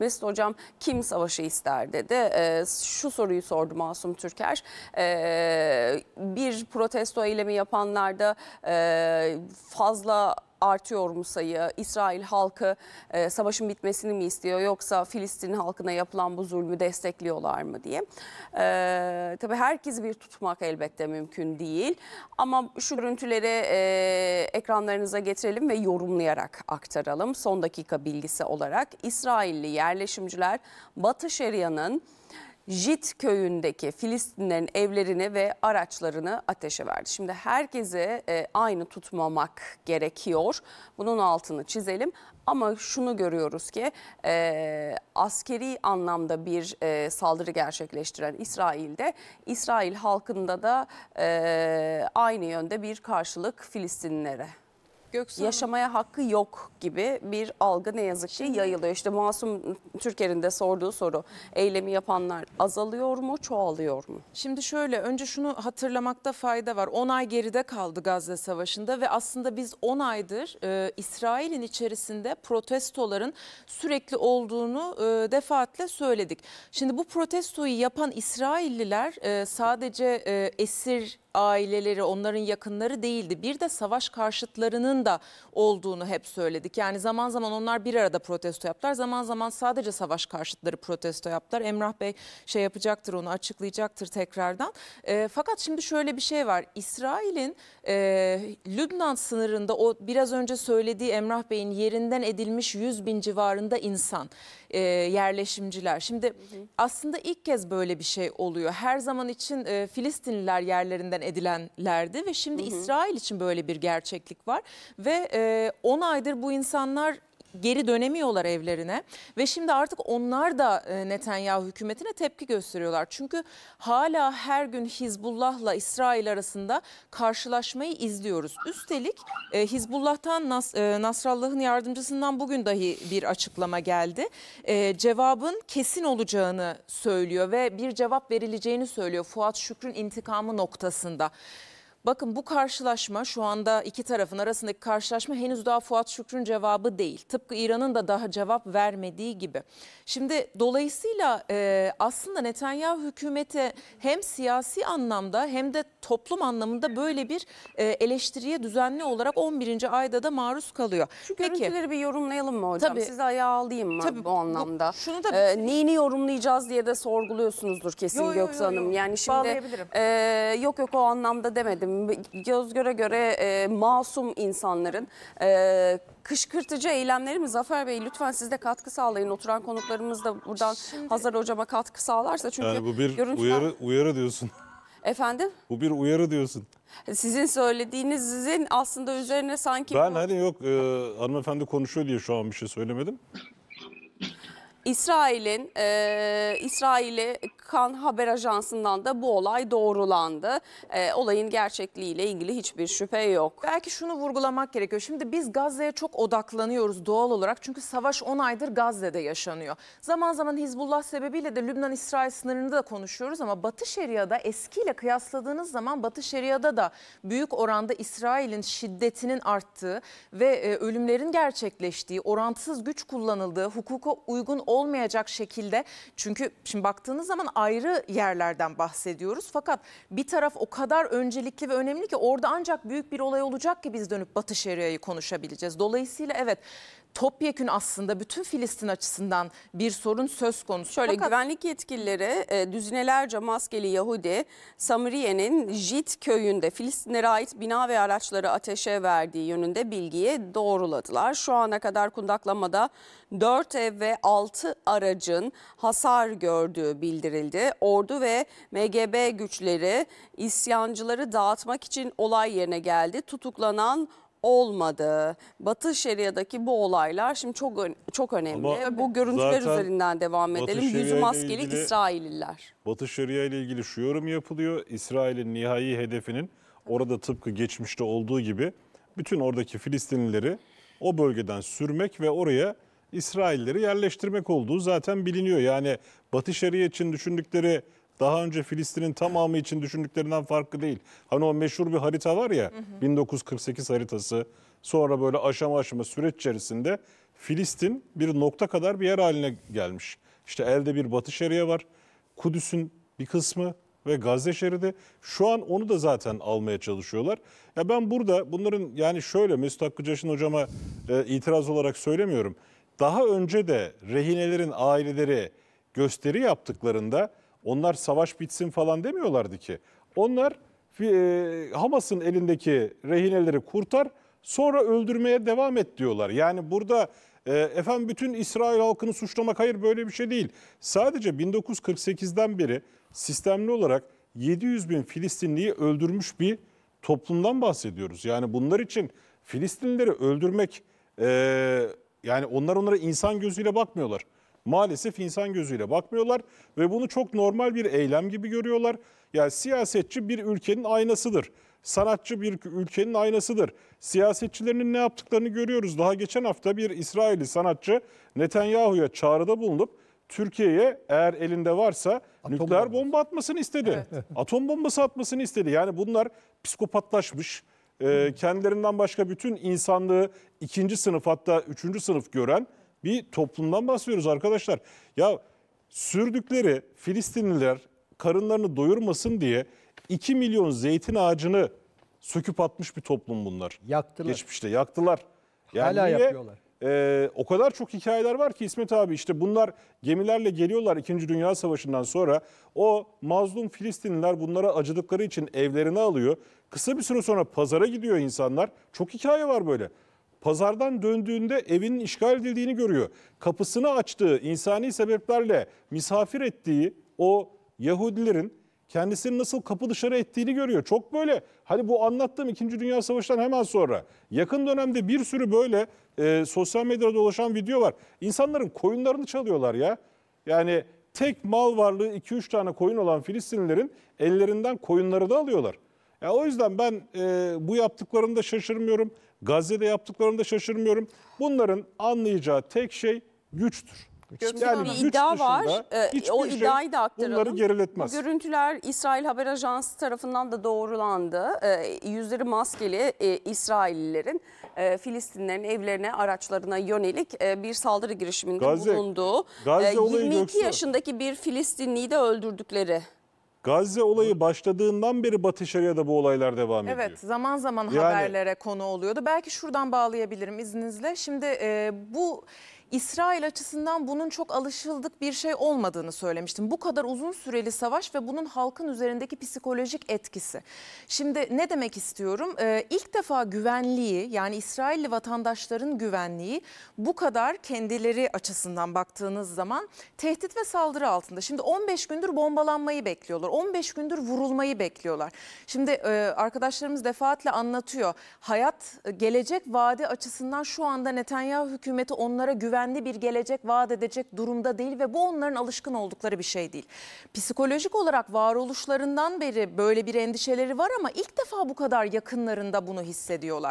Mesut Hocam kim savaşı ister dedi. E, şu soruyu sordu Masum Türker. E, bir protesto eylemi yapanlarda e, fazla artıyor mu sayı? İsrail halkı e, savaşın bitmesini mi istiyor yoksa Filistin halkına yapılan bu zulmü destekliyorlar mı diye. E, tabii herkesi bir tutmak elbette mümkün değil. Ama şu görüntüleri e, ekranlarınıza getirelim ve yorumlayarak aktaralım. Son dakika bilgisi olarak İsrailli yerleşimciler Batı Şeria'nın Jit köyündeki Filistinlerin evlerini ve araçlarını ateşe verdi. Şimdi herkese e, aynı tutmamak gerekiyor. Bunun altını çizelim. Ama şunu görüyoruz ki e, askeri anlamda bir e, saldırı gerçekleştiren İsrail'de İsrail halkında da e, aynı yönde bir karşılık Filistinlere Göksel. yaşamaya hakkı yok gibi bir algı ne yazık ki yayılıyor. İşte Masum Türker'in de sorduğu soru eylemi yapanlar azalıyor mu çoğalıyor mu? Şimdi şöyle önce şunu hatırlamakta fayda var. 10 ay geride kaldı Gazze Savaşı'nda ve aslında biz 10 aydır e, İsrail'in içerisinde protestoların sürekli olduğunu e, defaatle söyledik. Şimdi bu protestoyu yapan İsrailliler e, sadece e, esir aileleri, onların yakınları değildi. Bir de savaş karşıtlarının da olduğunu hep söyledik. Yani zaman zaman onlar bir arada protesto yaptılar. Zaman zaman sadece savaş karşıtları protesto yaptılar. Emrah Bey şey yapacaktır onu açıklayacaktır tekrardan. E, fakat şimdi şöyle bir şey var. İsrail'in e, Lübnan sınırında o biraz önce söylediği Emrah Bey'in yerinden edilmiş 100 bin civarında insan e, yerleşimciler. Şimdi hı hı. aslında ilk kez böyle bir şey oluyor. Her zaman için e, Filistinliler yerlerinden edilenlerdi ve şimdi hı hı. İsrail için böyle bir gerçeklik var. Ve 10 e, aydır bu insanlar geri dönemiyorlar evlerine ve şimdi artık onlar da e, Netanyahu hükümetine tepki gösteriyorlar. Çünkü hala her gün Hizbullah'la İsrail arasında karşılaşmayı izliyoruz. Üstelik e, Hizbullah'tan Nas e, Nasrallah'ın yardımcısından bugün dahi bir açıklama geldi. Cevabın kesin olacağını söylüyor ve bir cevap verileceğini söylüyor Fuat Şükrün intikamı noktasında. Bakın bu karşılaşma şu anda iki tarafın arasındaki karşılaşma henüz daha Fuat Şükrü'nün cevabı değil. Tıpkı İran'ın da daha cevap vermediği gibi. Şimdi dolayısıyla e, aslında Netanyahu hükümeti hem siyasi anlamda hem de toplum anlamında böyle bir e, eleştiriye düzenli olarak 11. ayda da maruz kalıyor. Şu Peki, görüntüleri bir yorumlayalım mı hocam? Tabii, Size ayağa alayım mı tabii, bu anlamda? Bu, şunu da ee, neyini yorumlayacağız diye de sorguluyorsunuzdur kesin yo, Göksu yo, yo, yo. Hanım. Yani şimdi e, yok yok o anlamda demedim göz göre göre e, masum insanların e, kışkırtıcı eylemleri mi? Zafer Bey lütfen siz de katkı sağlayın. Oturan konuklarımız da buradan Şimdi... Hazar Hocam'a katkı sağlarsa. Çünkü yani bu bir görüntüden... uyarı, uyarı diyorsun. Efendim? Bu bir uyarı diyorsun. Sizin söylediğinizin aslında üzerine sanki... Ben bu... hani yok e, hanımefendi konuşuyor diye şu an bir şey söylemedim. İsrail'in e, İsrail'i kan haber ajansından da bu olay doğrulandı. E, olayın gerçekliğiyle ilgili hiçbir şüphe yok. Belki şunu vurgulamak gerekiyor. Şimdi biz Gazze'ye çok odaklanıyoruz doğal olarak. Çünkü savaş 10 aydır Gazze'de yaşanıyor. Zaman zaman Hizbullah sebebiyle de Lübnan-İsrail sınırında da konuşuyoruz ama Batı Şeria'da eskiyle kıyasladığınız zaman Batı Şeria'da da büyük oranda İsrail'in şiddetinin arttığı ve e, ölümlerin gerçekleştiği, orantısız güç kullanıldığı, hukuka uygun olmadığı olmayacak şekilde çünkü şimdi baktığınız zaman ayrı yerlerden bahsediyoruz. Fakat bir taraf o kadar öncelikli ve önemli ki orada ancak büyük bir olay olacak ki biz dönüp Batı Şeria'yı konuşabileceğiz. Dolayısıyla evet topyekün aslında bütün Filistin açısından bir sorun söz konusu. Şöyle Fakat... güvenlik yetkilileri e, düzinelerce maskeli Yahudi Samiriye'nin Jit köyünde Filistinlere ait bina ve araçları ateşe verdiği yönünde bilgiyi doğruladılar. Şu ana kadar kundaklamada 4 ev ve 6 aracın hasar gördüğü bildirildi. Ordu ve MGB güçleri isyancıları dağıtmak için olay yerine geldi. Tutuklanan olmadı. Batı Şeria'daki bu olaylar şimdi çok çok önemli. Ama bu görüntüler üzerinden devam edelim. Yüzü maskelik ilgili, İsrailliler. Batı Şeria ile ilgili şu yorum yapılıyor. İsrail'in nihai hedefinin orada tıpkı geçmişte olduğu gibi bütün oradaki Filistinlileri o bölgeden sürmek ve oraya İsrailleri yerleştirmek olduğu zaten biliniyor. Yani Batı Şeria için düşündükleri daha önce Filistin'in tamamı için düşündüklerinden farklı değil. Hani o meşhur bir harita var ya hı hı. 1948 haritası. Sonra böyle aşama aşama süreç içerisinde Filistin bir nokta kadar bir yer haline gelmiş. İşte elde bir batı şeriye var. Kudüs'ün bir kısmı ve Gazze şeridi. Şu an onu da zaten almaya çalışıyorlar. Ya ben burada bunların yani şöyle Mesut Hakkı hocama e, itiraz olarak söylemiyorum. Daha önce de rehinelerin aileleri gösteri yaptıklarında onlar savaş bitsin falan demiyorlardı ki. Onlar e, Hamas'ın elindeki rehineleri kurtar sonra öldürmeye devam et diyorlar. Yani burada e, efendim bütün İsrail halkını suçlamak hayır böyle bir şey değil. Sadece 1948'den beri sistemli olarak 700 bin Filistinliyi öldürmüş bir toplumdan bahsediyoruz. Yani bunlar için Filistinlileri öldürmek e, yani onlar onlara insan gözüyle bakmıyorlar maalesef insan gözüyle bakmıyorlar ve bunu çok normal bir eylem gibi görüyorlar. Yani siyasetçi bir ülkenin aynasıdır. Sanatçı bir ülkenin aynasıdır. Siyasetçilerinin ne yaptıklarını görüyoruz. Daha geçen hafta bir İsrailli sanatçı Netanyahu'ya çağrıda bulunup Türkiye'ye eğer elinde varsa Atom nükleer bomba. bomba atmasını istedi. Evet. Atom bombası atmasını istedi. Yani bunlar psikopatlaşmış, e, kendilerinden başka bütün insanlığı ikinci sınıf hatta üçüncü sınıf gören bir toplumdan bahsediyoruz arkadaşlar. Ya sürdükleri Filistinliler karınlarını doyurmasın diye 2 milyon zeytin ağacını söküp atmış bir toplum bunlar. Yaktılar. Geçmişte yaktılar. Yani Hala niye? yapıyorlar. Ee, o kadar çok hikayeler var ki İsmet abi işte bunlar gemilerle geliyorlar 2. Dünya Savaşı'ndan sonra. O mazlum Filistinliler bunlara acıdıkları için evlerini alıyor. Kısa bir süre sonra pazara gidiyor insanlar. Çok hikaye var böyle. Pazardan döndüğünde evinin işgal edildiğini görüyor. Kapısını açtığı, insani sebeplerle misafir ettiği o Yahudilerin kendisini nasıl kapı dışarı ettiğini görüyor. Çok böyle hani bu anlattığım 2. Dünya Savaşı'ndan hemen sonra yakın dönemde bir sürü böyle e, sosyal medyada dolaşan video var. İnsanların koyunlarını çalıyorlar ya. Yani tek mal varlığı 2-3 tane koyun olan Filistinlilerin ellerinden koyunları da alıyorlar. Ya o yüzden ben e, bu yaptıklarında şaşırmıyorum. Gazze'de yaptıklarında şaşırmıyorum. Bunların anlayacağı tek şey güçtür. Şimdi yani bir iddia var. E, o şey iddiayı da aktaralım. Bunları geriletmez. Bu görüntüler İsrail Haber Ajansı tarafından da doğrulandı. E, yüzleri maskeli e, İsraillilerin e, Filistinlerin evlerine, araçlarına yönelik bir saldırı girişiminde Gazze, bulunduğu. Gazze e, 22 yaşındaki bir Filistinliyi de öldürdükleri Gazze olayı başladığından beri Batı Şeria'da bu olaylar devam ediyor. Evet zaman zaman Yani- haberlere konu oluyordu. Belki şuradan bağlayabilirim izninizle. Şimdi e, bu İsrail açısından bunun çok alışıldık bir şey olmadığını söylemiştim. Bu kadar uzun süreli savaş ve bunun halkın üzerindeki psikolojik etkisi. Şimdi ne demek istiyorum? Ee, ilk defa güvenliği yani İsrailli vatandaşların güvenliği bu kadar kendileri açısından baktığınız zaman tehdit ve saldırı altında. Şimdi 15 gündür bombalanmayı bekliyorlar. 15 gündür vurulmayı bekliyorlar. Şimdi e, arkadaşlarımız defaatle anlatıyor. Hayat e, gelecek vaadi açısından şu anda Netanyahu hükümeti onlara güven güvenli bir gelecek vaat edecek durumda değil ve bu onların alışkın oldukları bir şey değil. Psikolojik olarak varoluşlarından beri böyle bir endişeleri var ama ilk defa bu kadar yakınlarında bunu hissediyorlar.